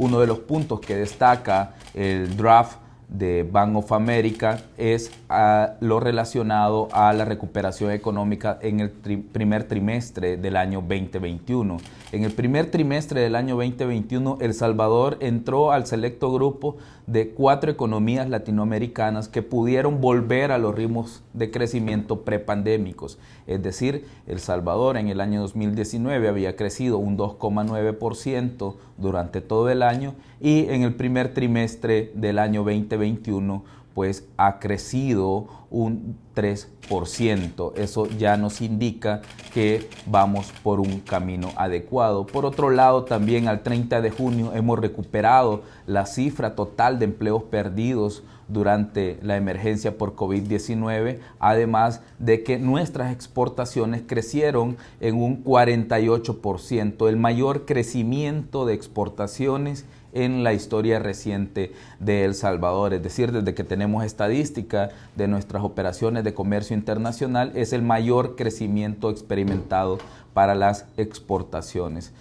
uno de los puntos que destaca el draft de Bank of America es ah, lo relacionado a la recuperación económica en el primer trimestre del año 2021. En el primer trimestre del año 2021, El Salvador entró al selecto grupo de cuatro economías latinoamericanas que pudieron volver a los ritmos de crecimiento prepandémicos. Es decir, El Salvador en el año 2019 había crecido un 2,9% durante todo el año y en el primer trimestre del año 2021 21, pues ha crecido un 3%. Eso ya nos indica que vamos por un camino adecuado. Por otro lado, también al 30 de junio hemos recuperado la cifra total de empleos perdidos durante la emergencia por COVID-19, además de que nuestras exportaciones crecieron en un 48%, el mayor crecimiento de exportaciones en la historia reciente de El Salvador. Es decir, desde que tenemos estadística de nuestras operaciones de comercio internacional, es el mayor crecimiento experimentado para las exportaciones.